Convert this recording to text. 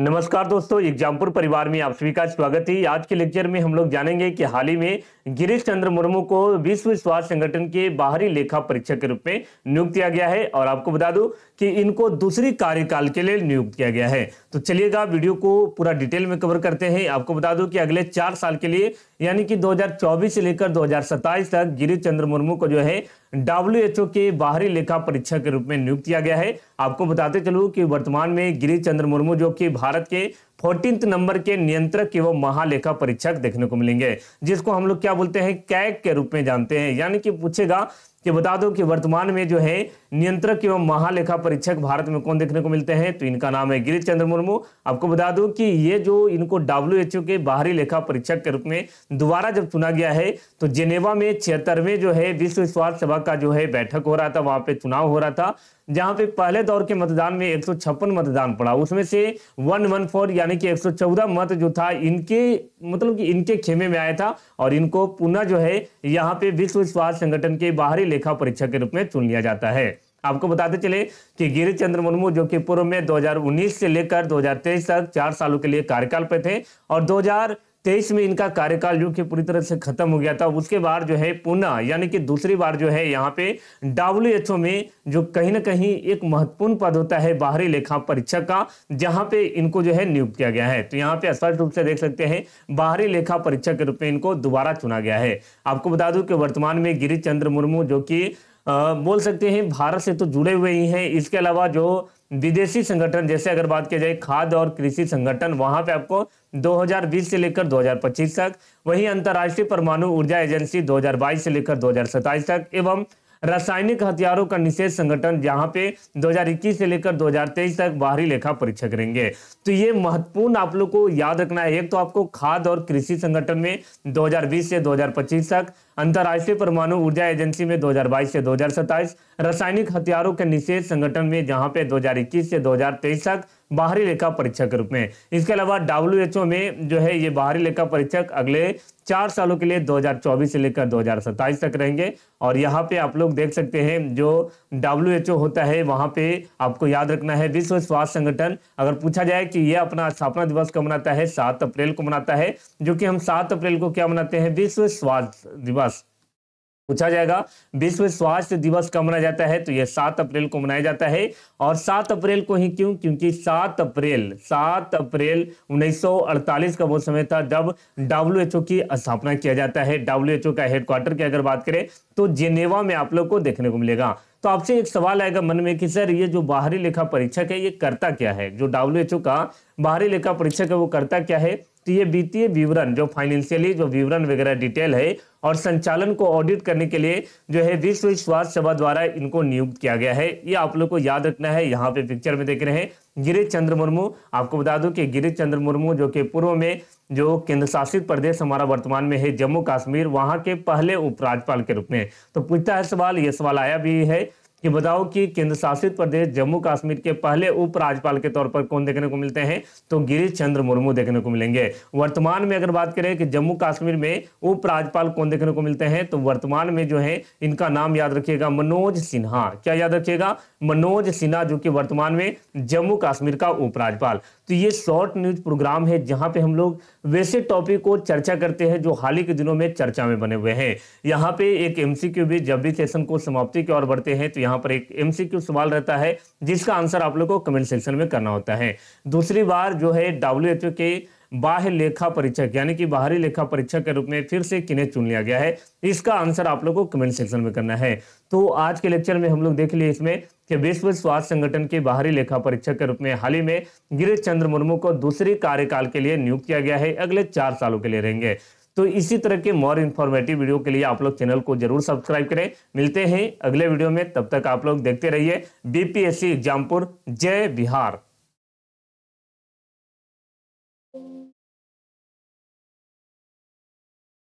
नमस्कार दोस्तों एग्जामपुर परिवार में आप सभी का स्वागत है आज के लेक्चर में हम लोग जानेंगे कि हाल ही में गिरीश चंद्र मुर्मू को विश्व स्वास्थ्य संगठन के बाहरी लेखा परीक्षक के रूप में नियुक्त किया गया है और आपको बता दूं कि इनको दूसरी कार्यकाल के लिए नियुक्त किया गया है तो चलिएगा वीडियो को पूरा डिटेल में कवर करते हैं आपको बता दूं कि अगले चार साल के लिए यानी कि दो से लेकर 2027 तक गिरीश चंद्र मुर्मू को जो है डब्ल्यूएचओ के बाहरी लेखा परीक्षक के रूप में नियुक्त किया गया है आपको बताते चलूँ कि वर्तमान में गिरीश चंद्र मुर्मू जो कि भारत के फोर्टीन नंबर के नियंत्रक एवं महालेखा परीक्षक देखने को मिलेंगे जिसको हम लोग क्या बोलते हैं कैग के रूप में जानते हैं यानी कि पूछेगा कि बता दो कि वर्तमान में जो है नियंत्रक एवं महालेखा परीक्षक भारत में कौन देखने को मिलते हैं तो इनका नाम है गिरीश चंद्र मुर्मू आपको बता दूं कि ये जो इनको डब्ल्यू के बाहरी लेखा परीक्षक के रूप में दोबारा जब चुना गया है तो जेनेवा में छिहत्तरवें जो है विश्व स्वास्थ्य सभा का जो है बैठक हो रहा था वहां पर चुनाव हो रहा था जहां पे पहले दौर के मतदान में एक मतदान पड़ा उसमें से 114 यानी कि 114 मत जो था इनके मतलब कि इनके खेमे में आया था और इनको पुनः जो है यहाँ पे विश्व स्वास्थ्य संगठन के बाहरी लेखा परीक्षा के रूप में चुन लिया जाता है आपको बताते चले कि गिरीश चंद्र मुर्मू जो कि पूर्व में 2019 से लेकर 2023 तक चार सालों के लिए कार्यकाल पे थे और तेईस में इनका कार्यकाल जो कि पूरी तरह से खत्म हो गया था उसके बाद जो है पुनः यानी कि दूसरी बार जो है यहाँ पे डब्ल्यू में जो कहीं ना कहीं एक महत्वपूर्ण पद होता है बाहरी लेखा परीक्षक का जहाँ पे इनको जो है नियुक्त किया गया है तो यहाँ पे स्पष्ट रूप से देख सकते हैं बाहरी लेखा परीक्षक के रूप में इनको दोबारा चुना गया है आपको बता दूँ कि वर्तमान में गिरीश चंद्र मुर्मू जो कि बोल सकते हैं भारत से तो जुड़े हुए ही हैं इसके अलावा जो विदेशी संगठन जैसे अगर बात किया जाए खाद्य और कृषि संगठन वहां पे आपको 2020 से लेकर 2025 तक वहीं अंतर्राष्ट्रीय परमाणु ऊर्जा एजेंसी 2022 से लेकर 2027 तक एवं रासायनिक हथियारों का निषेध संगठन जहां पे 2021 से लेकर 2023 तक बाहरी लेखा परीक्षा करेंगे तो ये महत्वपूर्ण आप लोग को याद रखना है एक तो आपको खाद और कृषि संगठन में 2020 से 2025 तक अंतर्राष्ट्रीय परमाणु ऊर्जा एजेंसी में 2022 से 2027 रासायनिक हथियारों के निषेध संगठन में जहां पे 2021 से 2023 तक बाहरी लेखा परीक्षक के रूप में इसके अलावा डब्ल्यू में जो है ये बाहरी लेखा परीक्षक अगले चार सालों के लिए 2024 से लेकर 2027 तक रहेंगे और यहाँ पे आप लोग देख सकते हैं जो डब्ल्यू होता है वहाँ पे आपको याद रखना है विश्व स्वास्थ्य संगठन अगर पूछा जाए कि यह अपना स्थापना दिवस कब मनाता है सात अप्रैल को मनाता है जो कि हम सात अप्रैल को क्या मनाते हैं विश्व स्वास्थ्य दिवस पूछा जाएगा विश्व स्वास्थ्य दिवस कब मनाया जाता है तो यह सात अप्रैल को मनाया जाता है और सात अप्रैल को ही क्यों क्योंकि सात अप्रैल सात अप्रैल 1948 का वो समय था जब डब्ल्यू की स्थापना किया जाता है डब्ल्यू का हेडक्वार्टर की अगर बात करें तो जेनेवा में आप लोग को देखने को मिलेगा तो आपसे एक सवाल आएगा मन में कि सर ये जो बाहरी लेखा परीक्षक है ये करता क्या है जो डब्ल्यू का बाहरी लेखा परीक्षक है वो करता क्या है ये वित्तीय विवरण जो फाइनेंशियली जो विवरण वगैरह डिटेल है और संचालन को ऑडिट करने के लिए जो है विश्व स्वास्थ्य सभा द्वारा इनको नियुक्त किया गया है ये आप लोग को याद रखना है यहाँ पे पिक्चर में देख रहे हैं गिरीश चंद्र मुर्मू आपको बता दूं कि गिरीश चंद्र मुर्मू जो कि पूर्व में जो केंद्र शासित प्रदेश हमारा वर्तमान में है जम्मू कश्मीर वहां के पहले उपराज्यपाल के रूप में तो पूछता है सवाल ये सवाल आया भी है कि बताओ कि केंद्र शासित प्रदेश जम्मू कश्मीर के पहले उपराज्यपाल के तौर पर कौन देखने को मिलते हैं तो गिरीश चंद्र मुर्मू देखने को मिलेंगे वर्तमान में अगर बात करें कि जम्मू कश्मीर में उपराज्यपाल कौन देखने को मिलते हैं तो वर्तमान में जो है इनका नाम याद रखिएगा मनोज सिन्हा क्या याद रखिएगा मनोज सिन्हा जो कि वर्तमान में जम्मू कश्मीर का उपराज्यपाल तो ये शॉर्ट न्यूज प्रोग्राम है जहाँ पे हम लोग वैसे टॉपिक को चर्चा करते हैं जो हाल ही के दिनों में चर्चा में बने हुए हैं यहाँ पे एक एमसीक्यू भी जब भी सेशन को समाप्ति की ओर बढ़ते हैं तो यहाँ पर एक एमसीक्यू सवाल रहता है जिसका आंसर आप लोग को कमेंट सेक्शन में करना होता है दूसरी बार जो है डब्ल्यू के बाह्य लेखा परीक्षक यानी कि बाहरी लेखा परीक्षक के रूप में फिर से किन्हें चुन लिया गया है इसका आंसर आप लोग को कमेंट सेक्शन में करना है तो आज के लेक्चर में हम लोग देख लिए इसमें कि विश्व स्वास्थ्य संगठन के बाहरी लेखा परीक्षक के रूप में हाल ही में गिरीश चंद्र मुर्मू को दूसरे कार्यकाल के लिए नियुक्त किया गया है अगले चार सालों के लिए रहेंगे तो इसी तरह के मोर इन्फॉर्मेटिव वीडियो के लिए आप लोग चैनल को जरूर सब्सक्राइब करें मिलते हैं अगले वीडियो में तब तक आप लोग देखते रहिए बीपीएससी एग्जामपुर जय बिहार